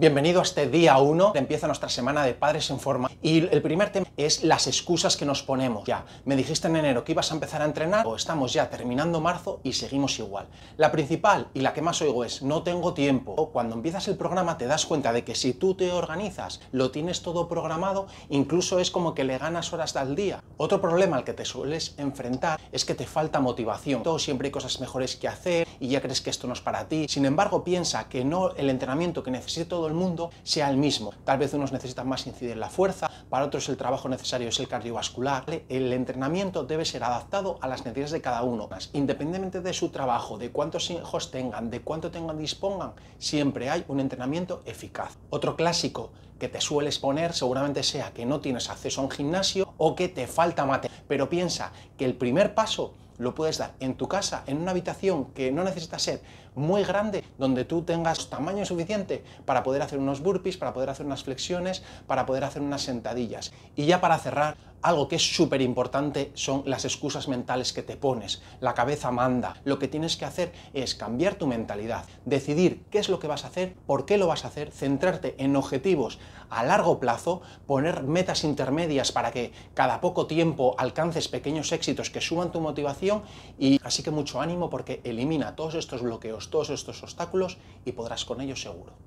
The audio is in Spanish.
Bienvenido a este día 1, empieza nuestra semana de Padres en Forma y el primer tema es las excusas que nos ponemos. Ya, me dijiste en enero que ibas a empezar a entrenar o estamos ya terminando marzo y seguimos igual. La principal y la que más oigo es no tengo tiempo. cuando empiezas el programa te das cuenta de que si tú te organizas, lo tienes todo programado, incluso es como que le ganas horas al día. Otro problema al que te sueles enfrentar es que te falta motivación. Todo siempre hay cosas mejores que hacer y ya crees que esto no es para ti. Sin embargo, piensa que no el entrenamiento que necesito el mundo sea el mismo. Tal vez unos necesitan más incidir la fuerza, para otros el trabajo necesario es el cardiovascular. El entrenamiento debe ser adaptado a las necesidades de cada uno. Independientemente de su trabajo, de cuántos hijos tengan, de cuánto tengan dispongan, siempre hay un entrenamiento eficaz. Otro clásico que te sueles poner seguramente sea que no tienes acceso a un gimnasio o que te falta mate. Pero piensa que el primer paso lo puedes dar en tu casa, en una habitación que no necesita ser muy grande, donde tú tengas tamaño suficiente para poder hacer unos burpees, para poder hacer unas flexiones, para poder hacer unas sentadillas. Y ya para cerrar, algo que es súper importante son las excusas mentales que te pones. La cabeza manda. Lo que tienes que hacer es cambiar tu mentalidad, decidir qué es lo que vas a hacer, por qué lo vas a hacer, centrarte en objetivos a largo plazo, poner metas intermedias para que cada poco tiempo alcances pequeños éxitos que suban tu motivación y así que mucho ánimo porque elimina todos estos bloqueos, todos estos obstáculos y podrás con ellos seguro.